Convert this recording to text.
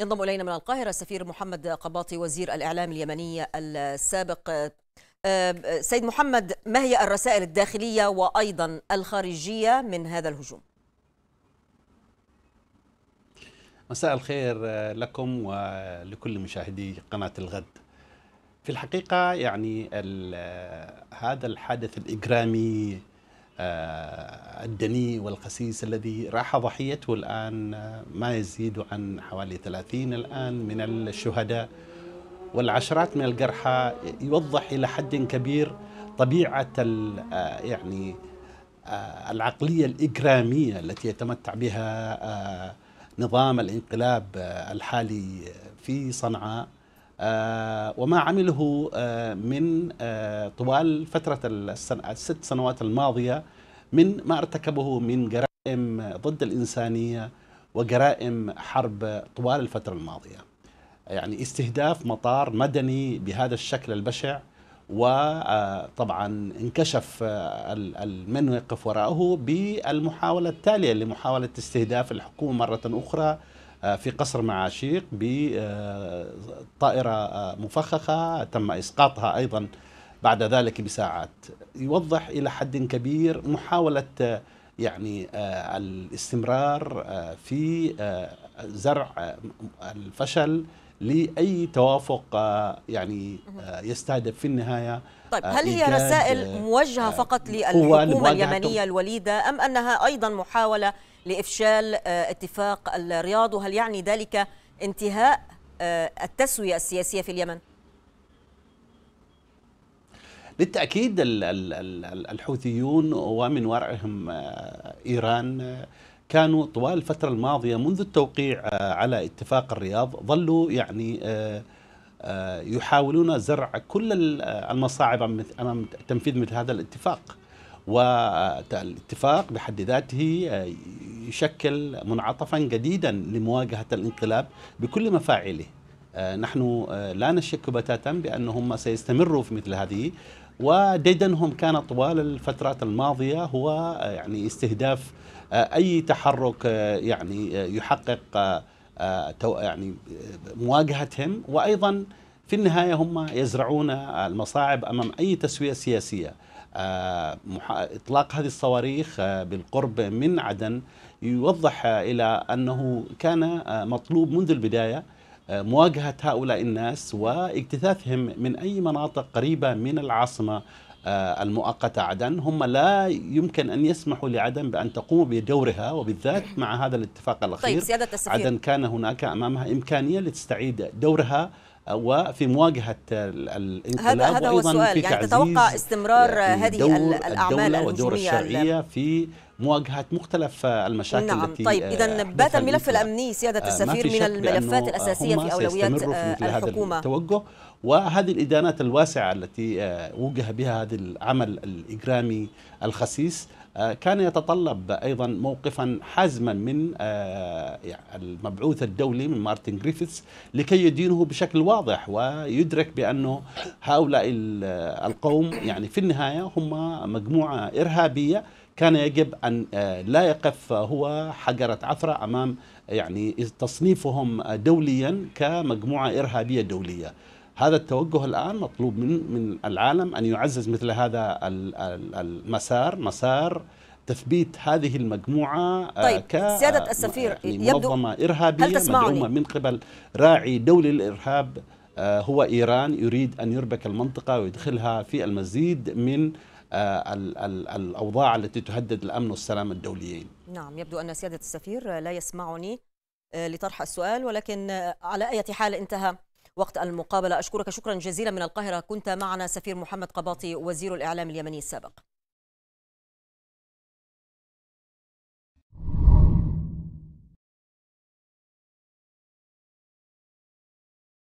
ينضم إلينا من القاهرة السفير محمد قباطي وزير الإعلام اليمني السابق سيد محمد ما هي الرسائل الداخلية وأيضا الخارجية من هذا الهجوم؟ مساء الخير آه، لكم ولكل مشاهدي قناة الغد في الحقيقة يعني آه، هذا الحادث الإجرامي آه، الدني والقسيس الذي راح ضحيته الآن آه، ما يزيد عن حوالي 30 الآن من الشهداء والعشرات من الجرحى يوضح إلى حد كبير طبيعة آه، يعني العقلية الإجرامية التي يتمتع بها نظام الانقلاب الحالي في صنعاء آه، وما عمله آه، من آه، طوال فترة الست سنوات الماضية من ما ارتكبه من جرائم ضد الإنسانية وجرائم حرب طوال الفترة الماضية يعني استهداف مطار مدني بهذا الشكل البشع وطبعا انكشف من يقف وراءه بالمحاولة التالية لمحاولة استهداف الحكومة مرة أخرى آه، في قصر معاشيق بطائرة آه، مفخخة تم إسقاطها أيضا بعد ذلك بساعات يوضح إلى حد كبير محاولة آه، يعني الاستمرار في زرع الفشل لاي توافق آه، يعني آه، يستهدف في النهايه آه، طيب هل هي رسائل موجهه فقط للحكومه اليمنيه الوليده ام انها ايضا محاوله لافشال اتفاق الرياض وهل يعني ذلك انتهاء التسويه السياسيه في اليمن؟ بالتاكيد الحوثيون ومن ورعهم ايران كانوا طوال الفترة الماضية منذ التوقيع آه، على اتفاق الرياض ظلوا يعني آه، آه، يحاولون زرع كل المصاعب أمام تنفيذ مثل هذا الاتفاق والاتفاق بحد ذاته يشكل منعطفا جديدا لمواجهة الانقلاب بكل مفاعله نحن لا نشك بتاتا بأنهم سيستمروا في مثل هذه وديدنهم كان طوال الفترات الماضية هو آه، يعني استهداف آه، أي تحرك آه، يعني يحقق يعني مواجهتهم وأيضا في النهاية هم يزرعون المصاعب أمام أي تسوية سياسية إطلاق هذه الصواريخ بالقرب من عدن يوضح إلى أنه كان مطلوب منذ البداية مواجهة هؤلاء الناس واجتثاثهم من أي مناطق قريبة من العاصمة آه، المؤقتة عدن هم لا يمكن أن يسمحوا لعدن بأن تقوم بدورها وبالذات مع هذا الاتفاق الأخير طيب سيادة السفير. عدن كان هناك أمامها إمكانية لتستعيد دورها وفي مواجهه الانقلاب هذا هذا هو السؤال يعني تتوقع استمرار يعني هذه الاعمال الدور الشرعيه في مواجهه مختلف المشاكل نعم التي طيب اذا آه، بات الملف الامني سياده آه، السفير من الملفات الاساسيه في اولويات آه، الحكومه التوجه وهذه الإدانات الواسعة التي آه، وجه بها هذا العمل الإجرامي الخسيس آه، كان يتطلب أيضا موقفا حازما من آه، يعني المبعوث الدولي من مارتن جريفيث لكي يدينه بشكل واضح ويدرك بأنه هؤلاء القوم يعني في النهاية هم مجموعة إرهابية كان يجب أن لا يقف هو حجرة عثرة أمام يعني تصنيفهم دوليا كمجموعة إرهابية دولية هذا التوجه الان مطلوب من من العالم ان يعزز مثل هذا المسار مسار تثبيت هذه المجموعة آه، طيب ك سيادة السفير يعني يبدو منظمة إرهابية مدعومة من قبل راعي دولي الإرهاب آه، هو إيران يريد أن يربك المنطقة ويدخلها في المزيد من آه، الأوضاع التي تهدد الأمن والسلام الدوليين نعم يبدو أن سيادة السفير لا يسمعني لطرح السؤال ولكن على أي حال انتهى وقت المقابلة أشكرك شكرا جزيلا من القاهرة كنت معنا سفير محمد قباطي وزير الإعلام اليمني السابق